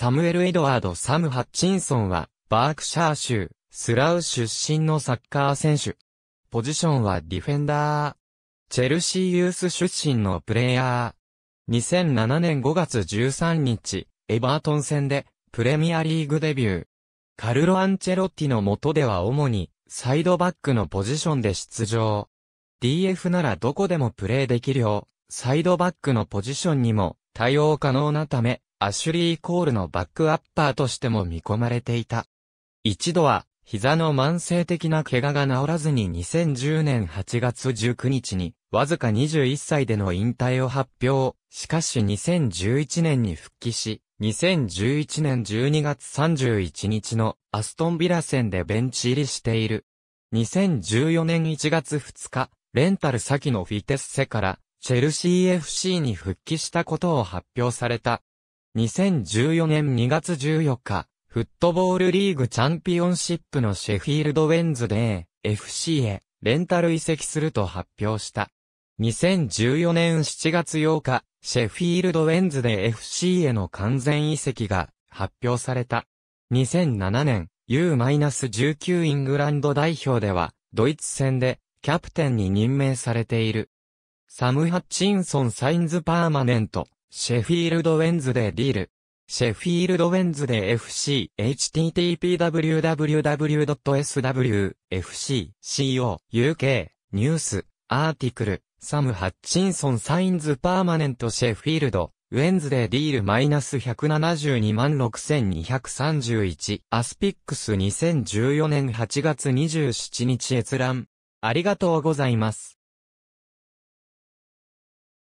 サムエル・エドワード・サム・ハッチンソンは、バークシャー州、スラウ出身のサッカー選手。ポジションはディフェンダー。チェルシーユース出身のプレイヤー。2007年5月13日、エバートン戦で、プレミアリーグデビュー。カルロ・アンチェロッティの下では主に、サイドバックのポジションで出場。DF ならどこでもプレーできるよう、サイドバックのポジションにも対応可能なため、アシュリー・コールのバックアッパーとしても見込まれていた。一度は、膝の慢性的な怪我が治らずに2010年8月19日に、わずか21歳での引退を発表。しかし2011年に復帰し、2011年12月31日のアストンビラ戦でベンチ入りしている。2014年1月2日、レンタル先のフィテッセから、チェルシー FC に復帰したことを発表された。2014年2月14日、フットボールリーグチャンピオンシップのシェフィールドウェンズデー FC へレンタル移籍すると発表した。2014年7月8日、シェフィールドウェンズデー FC への完全移籍が発表された。2007年 U-19 イングランド代表ではドイツ戦でキャプテンに任命されている。サム・ハッチンソン・サインズ・パーマネント、シェフィールドウェンズデーディール。シェフィールドウェンズデー FC、http://www.swfc.co.uk、ニュース、アーティクル、サム・ハッチンソン・サインズ・パーマネント・シェフィールド、ウェンズデーディール1726231アスピックス2014年8月27日閲覧。ありがとうございます。